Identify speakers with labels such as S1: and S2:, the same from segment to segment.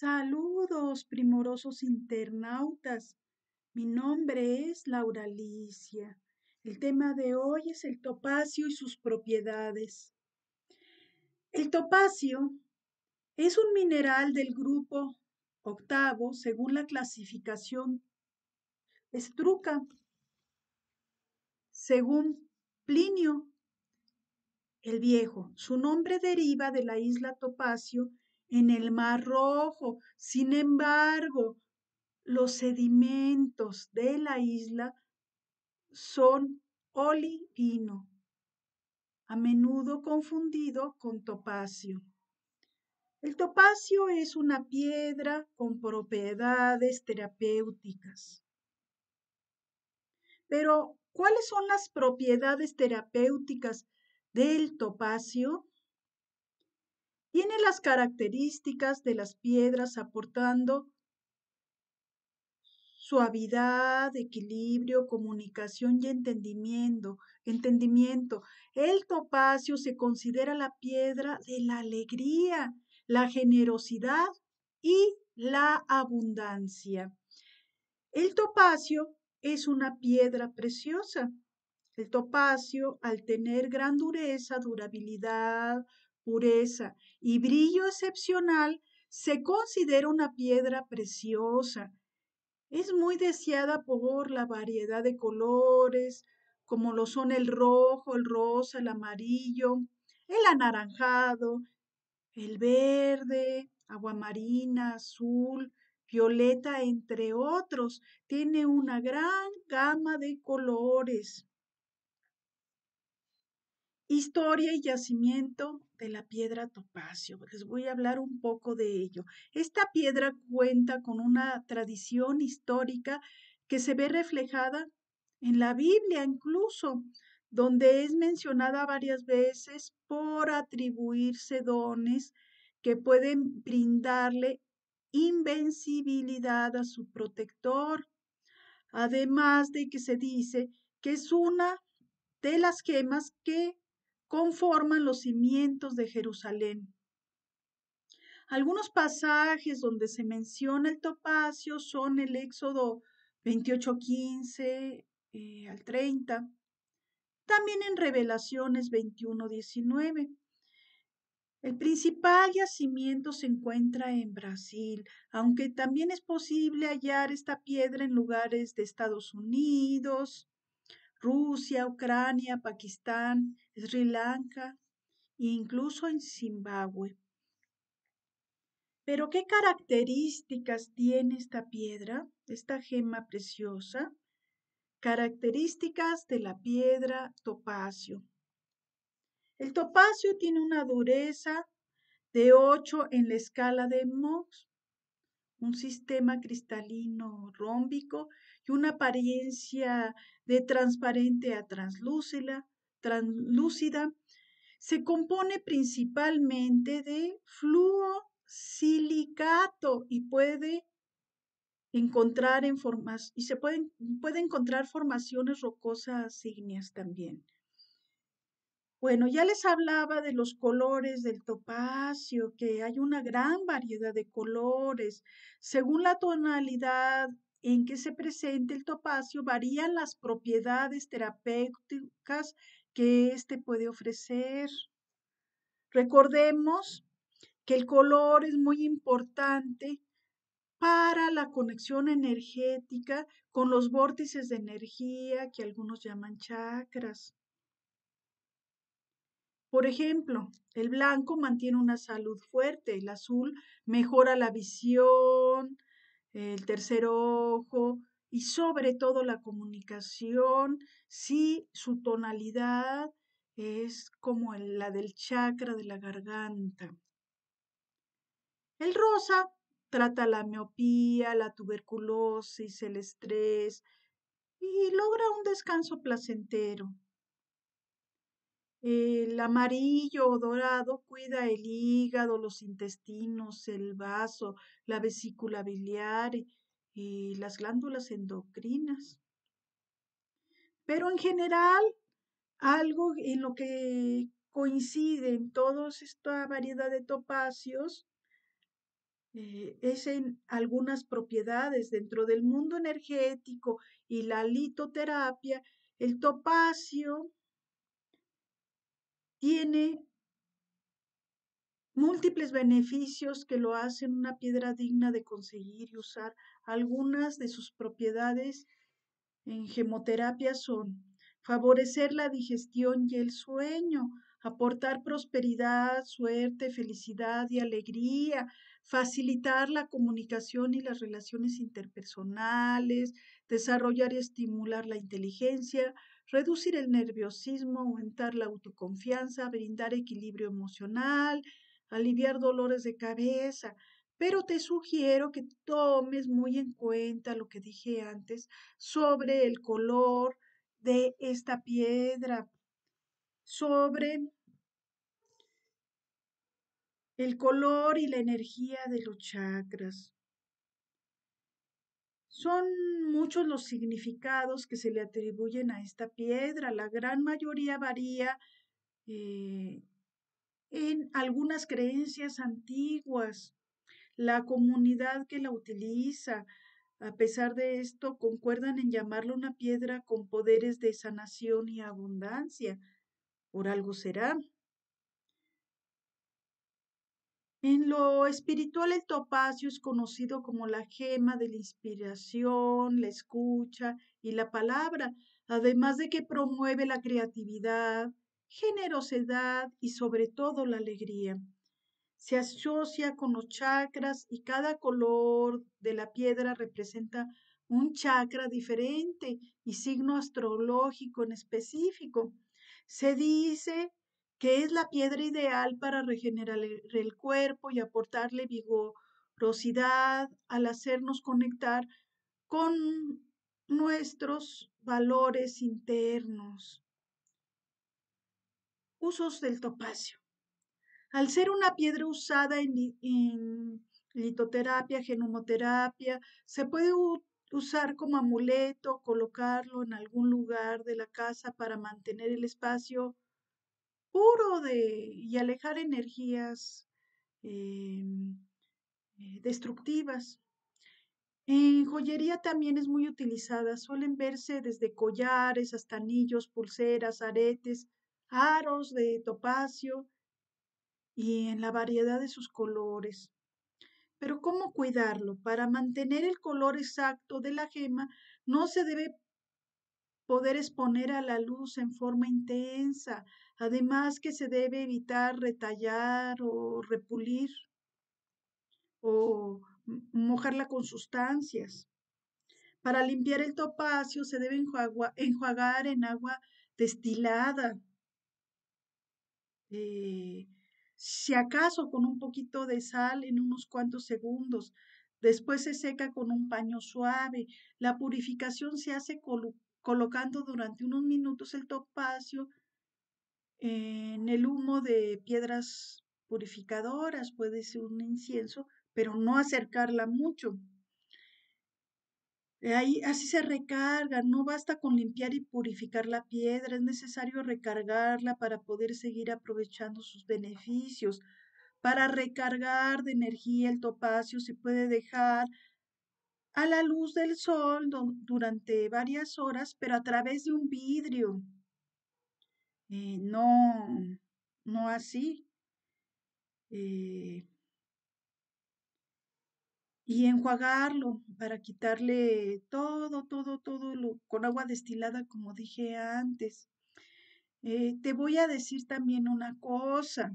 S1: Saludos, primorosos internautas. Mi nombre es Laura Alicia. El tema de hoy es el topacio y sus propiedades. El topacio es un mineral del grupo octavo según la clasificación estruca. Según Plinio el Viejo, su nombre deriva de la isla Topacio en el Mar Rojo. Sin embargo, los sedimentos de la isla son olivino, a menudo confundido con topacio. El topacio es una piedra con propiedades terapéuticas. Pero, ¿cuáles son las propiedades terapéuticas del topacio? las características de las piedras aportando suavidad, equilibrio, comunicación y entendimiento. Entendimiento. El topacio se considera la piedra de la alegría, la generosidad y la abundancia. El topacio es una piedra preciosa. El topacio, al tener gran dureza, durabilidad, pureza y brillo excepcional, se considera una piedra preciosa. Es muy deseada por la variedad de colores, como lo son el rojo, el rosa, el amarillo, el anaranjado, el verde, aguamarina, azul, violeta, entre otros. Tiene una gran gama de colores. Historia y yacimiento de la piedra topacio. Les voy a hablar un poco de ello. Esta piedra cuenta con una tradición histórica que se ve reflejada en la Biblia incluso, donde es mencionada varias veces por atribuirse dones que pueden brindarle invencibilidad a su protector. Además de que se dice que es una de las gemas que conforman los cimientos de Jerusalén. Algunos pasajes donde se menciona el topacio son el Éxodo 28.15 eh, al 30, también en Revelaciones 21.19. El principal yacimiento se encuentra en Brasil, aunque también es posible hallar esta piedra en lugares de Estados Unidos, Rusia, Ucrania, Pakistán, Sri Lanka e incluso en Zimbabue. Pero ¿qué características tiene esta piedra, esta gema preciosa? Características de la piedra topacio. El topacio tiene una dureza de 8 en la escala de Mohs un sistema cristalino rómbico y una apariencia de transparente a translúcida, translúcida. Se compone principalmente de fluosilicato y puede en formas, y se pueden, puede encontrar formaciones rocosas ígneas también. Bueno, ya les hablaba de los colores del topacio, que hay una gran variedad de colores. Según la tonalidad en que se presente el topacio, varían las propiedades terapéuticas que éste puede ofrecer. Recordemos que el color es muy importante para la conexión energética con los vórtices de energía que algunos llaman chakras. Por ejemplo, el blanco mantiene una salud fuerte, el azul mejora la visión, el tercer ojo y sobre todo la comunicación si su tonalidad es como la del chakra de la garganta. El rosa trata la miopía, la tuberculosis, el estrés y logra un descanso placentero. El amarillo o dorado cuida el hígado, los intestinos, el vaso, la vesícula biliar y las glándulas endocrinas. Pero en general, algo en lo que en todos esta variedad de topacios eh, es en algunas propiedades dentro del mundo energético y la litoterapia, el topacio tiene múltiples beneficios que lo hacen una piedra digna de conseguir y usar. Algunas de sus propiedades en gemoterapia son favorecer la digestión y el sueño, aportar prosperidad, suerte, felicidad y alegría, facilitar la comunicación y las relaciones interpersonales, desarrollar y estimular la inteligencia, reducir el nerviosismo, aumentar la autoconfianza, brindar equilibrio emocional, aliviar dolores de cabeza. Pero te sugiero que tomes muy en cuenta lo que dije antes sobre el color de esta piedra, sobre el color y la energía de los chakras. Son muchos los significados que se le atribuyen a esta piedra. La gran mayoría varía eh, en algunas creencias antiguas. La comunidad que la utiliza, a pesar de esto, concuerdan en llamarla una piedra con poderes de sanación y abundancia. Por algo será. En lo espiritual, el topacio es conocido como la gema de la inspiración, la escucha y la palabra, además de que promueve la creatividad, generosidad y sobre todo la alegría. Se asocia con los chakras y cada color de la piedra representa un chakra diferente y signo astrológico en específico. Se dice que es la piedra ideal para regenerar el cuerpo y aportarle vigorosidad al hacernos conectar con nuestros valores internos. Usos del topacio. Al ser una piedra usada en, en litoterapia, genomoterapia, se puede usar como amuleto, colocarlo en algún lugar de la casa para mantener el espacio puro de, y alejar energías em, eh, destructivas. En joyería también es muy utilizada. Suelen verse desde collares hasta anillos, pulseras, aretes, aros de topacio y en la variedad de sus colores. Pero ¿cómo cuidarlo? Para mantener el color exacto de la gema no se debe poder exponer a la luz en forma intensa, Además que se debe evitar retallar o repulir o mojarla con sustancias. Para limpiar el topacio se debe enjuagar en agua destilada. Eh, si acaso con un poquito de sal en unos cuantos segundos. Después se seca con un paño suave. La purificación se hace colocando durante unos minutos el topacio en el humo de piedras purificadoras puede ser un incienso, pero no acercarla mucho. Eh, ahí así se recarga, no basta con limpiar y purificar la piedra, es necesario recargarla para poder seguir aprovechando sus beneficios. Para recargar de energía el topacio se puede dejar a la luz del sol durante varias horas, pero a través de un vidrio. Eh, no, no así. Eh, y enjuagarlo para quitarle todo, todo, todo lo, con agua destilada, como dije antes. Eh, te voy a decir también una cosa.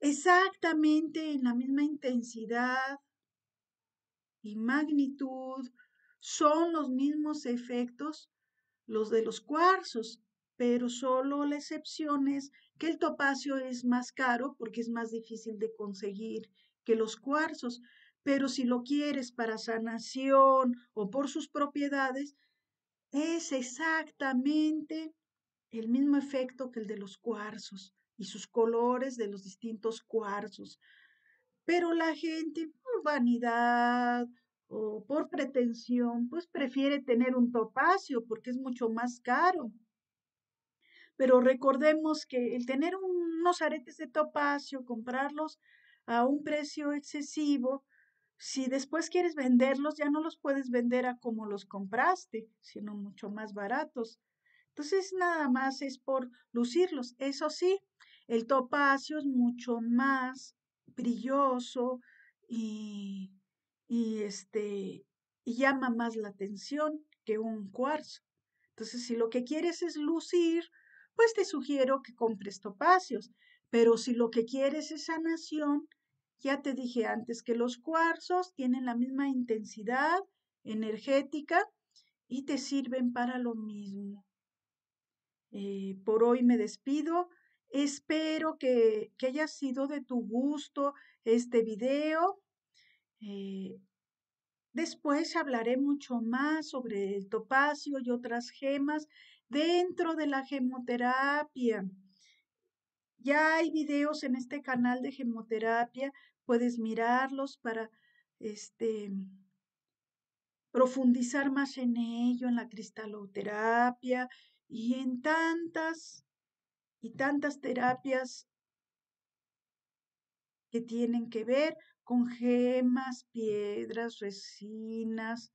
S1: Exactamente en la misma intensidad y magnitud son los mismos efectos los de los cuarzos pero solo la excepción es que el topacio es más caro porque es más difícil de conseguir que los cuarzos, pero si lo quieres para sanación o por sus propiedades, es exactamente el mismo efecto que el de los cuarzos y sus colores de los distintos cuarzos. Pero la gente, por vanidad o por pretensión, pues prefiere tener un topacio porque es mucho más caro pero recordemos que el tener unos aretes de topacio, comprarlos a un precio excesivo, si después quieres venderlos, ya no los puedes vender a como los compraste, sino mucho más baratos. Entonces, nada más es por lucirlos. Eso sí, el topacio es mucho más brilloso y, y este, llama más la atención que un cuarzo. Entonces, si lo que quieres es lucir, pues te sugiero que compres topacios. Pero si lo que quieres es sanación, ya te dije antes que los cuarzos tienen la misma intensidad energética y te sirven para lo mismo. Eh, por hoy me despido. Espero que, haya sido de tu gusto este video. Eh, después hablaré mucho más sobre el topacio y otras gemas dentro de la gemoterapia. Ya hay videos en este canal de gemoterapia, puedes mirarlos para este, profundizar más en ello, en la cristaloterapia y en tantas y tantas terapias que tienen que ver con gemas, piedras, resinas,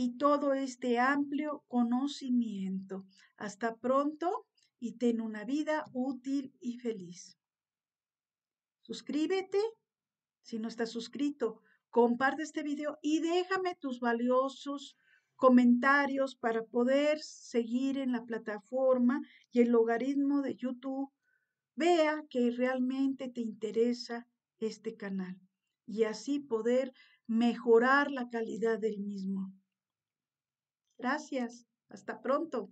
S1: y todo este amplio conocimiento. Hasta pronto y ten una vida útil y feliz. Suscríbete si no estás suscrito, comparte este video y déjame tus valiosos comentarios para poder seguir en la plataforma y el logaritmo de YouTube vea que realmente te interesa este canal y así poder mejorar la calidad del mismo. Gracias. Hasta pronto.